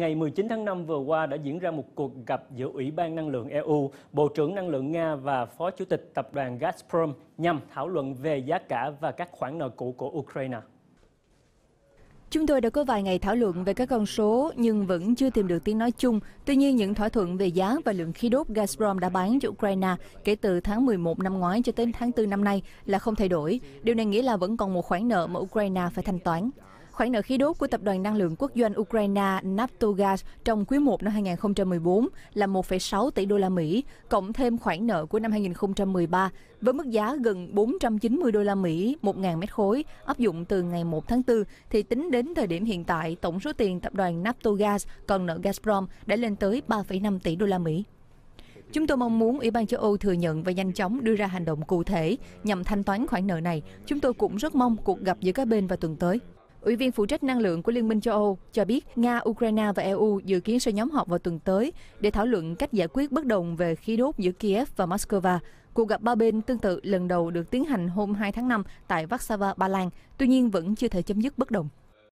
Ngày 19 tháng 5 vừa qua đã diễn ra một cuộc gặp giữa Ủy ban Năng lượng EU, Bộ trưởng Năng lượng Nga và Phó Chủ tịch Tập đoàn Gazprom nhằm thảo luận về giá cả và các khoản nợ cũ của Ukraine. Chúng tôi đã có vài ngày thảo luận về các con số nhưng vẫn chưa tìm được tiếng nói chung. Tuy nhiên, những thỏa thuận về giá và lượng khí đốt Gazprom đã bán cho Ukraine kể từ tháng 11 năm ngoái cho đến tháng 4 năm nay là không thay đổi. Điều này nghĩa là vẫn còn một khoản nợ mà Ukraine phải thanh toán. Khoản nợ khí đốt của Tập đoàn Năng lượng Quốc doanh Ukraine Naftogaz trong quý 1 năm 2014 là 1,6 tỷ đô la Mỹ, cộng thêm khoản nợ của năm 2013 với mức giá gần 490 đô la Mỹ 1.000 mét khối áp dụng từ ngày 1 tháng 4 thì tính đến thời điểm hiện tại tổng số tiền tập đoàn Naftogaz còn nợ Gazprom đã lên tới 3,5 tỷ đô la Mỹ. Chúng tôi mong muốn Ủy ban châu Âu thừa nhận và nhanh chóng đưa ra hành động cụ thể nhằm thanh toán khoản nợ này. Chúng tôi cũng rất mong cuộc gặp giữa các bên vào tuần tới. Ủy viên phụ trách năng lượng của Liên minh châu Âu cho biết Nga, Ukraine và EU dự kiến sẽ nhóm họp vào tuần tới để thảo luận cách giải quyết bất đồng về khí đốt giữa Kiev và Moscow. Cuộc gặp ba bên tương tự lần đầu được tiến hành hôm 2 tháng 5 tại Warsaw, Ba Lan, tuy nhiên vẫn chưa thể chấm dứt bất đồng.